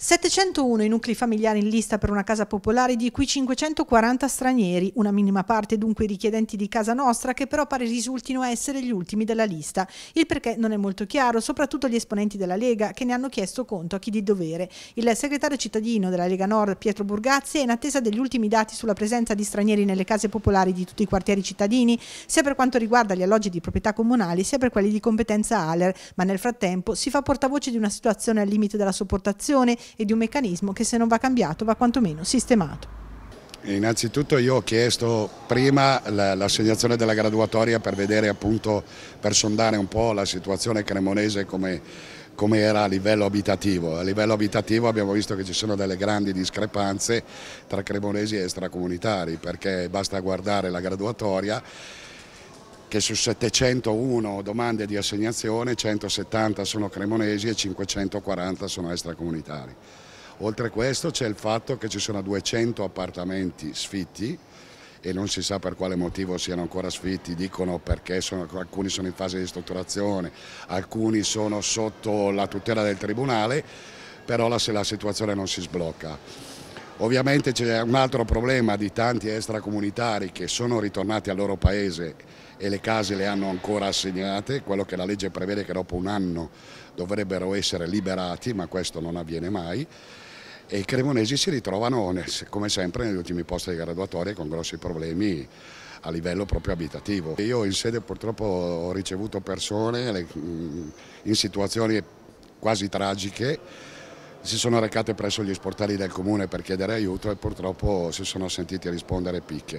701 i nuclei familiari in lista per una casa popolare, di cui 540 stranieri, una minima parte dunque richiedenti di casa nostra che però pare risultino essere gli ultimi della lista. Il perché non è molto chiaro, soprattutto gli esponenti della Lega che ne hanno chiesto conto a chi di dovere. Il segretario cittadino della Lega Nord, Pietro Burgazzi, è in attesa degli ultimi dati sulla presenza di stranieri nelle case popolari di tutti i quartieri cittadini, sia per quanto riguarda gli alloggi di proprietà comunali, sia per quelli di competenza ALER, ma nel frattempo si fa portavoce di una situazione al limite della sopportazione e di un meccanismo che se non va cambiato va quantomeno sistemato. Innanzitutto io ho chiesto prima l'assegnazione della graduatoria per vedere appunto, per sondare un po' la situazione cremonese come, come, era a livello abitativo. A livello abitativo abbiamo visto che ci sono delle grandi discrepanze tra cremonesi e extracomunitari perché basta guardare la graduatoria che su 701 domande di assegnazione 170 sono cremonesi e 540 sono extracomunitari. Oltre a questo c'è il fatto che ci sono 200 appartamenti sfitti e non si sa per quale motivo siano ancora sfitti, dicono perché sono, alcuni sono in fase di strutturazione, alcuni sono sotto la tutela del Tribunale, però la, la situazione non si sblocca. Ovviamente c'è un altro problema di tanti extracomunitari che sono ritornati al loro paese e le case le hanno ancora assegnate, quello che la legge prevede che dopo un anno dovrebbero essere liberati, ma questo non avviene mai. E i cremonesi si ritrovano, come sempre, negli ultimi posti di graduatoria con grossi problemi a livello proprio abitativo. Io in sede purtroppo ho ricevuto persone mm, in situazioni quasi tragiche si sono recate presso gli sportelli del comune per chiedere aiuto e purtroppo si sono sentiti rispondere picche.